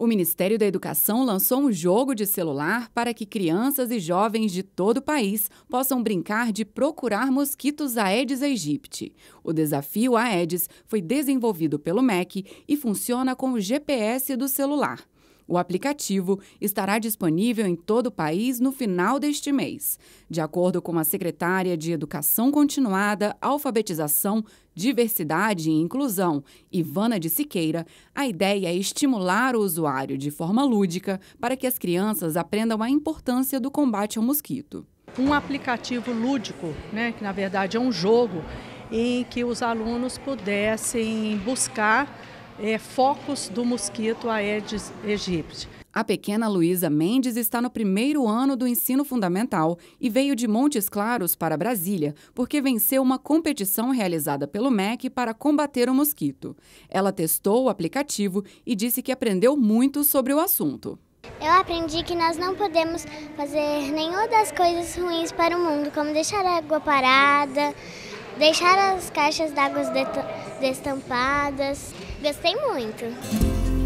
O Ministério da Educação lançou um jogo de celular para que crianças e jovens de todo o país possam brincar de procurar mosquitos Aedes aegypti. O desafio Aedes foi desenvolvido pelo MEC e funciona com o GPS do celular. O aplicativo estará disponível em todo o país no final deste mês. De acordo com a secretária de Educação Continuada, Alfabetização, Diversidade e Inclusão, Ivana de Siqueira, a ideia é estimular o usuário de forma lúdica para que as crianças aprendam a importância do combate ao mosquito. Um aplicativo lúdico, né, que na verdade é um jogo, em que os alunos pudessem buscar é, focos do mosquito Aedes aegypti. A pequena Luísa Mendes está no primeiro ano do ensino fundamental e veio de Montes Claros para Brasília porque venceu uma competição realizada pelo MEC para combater o mosquito. Ela testou o aplicativo e disse que aprendeu muito sobre o assunto. Eu aprendi que nós não podemos fazer nenhuma das coisas ruins para o mundo, como deixar a água parada, deixar as caixas d'água destampadas. Gostei muito.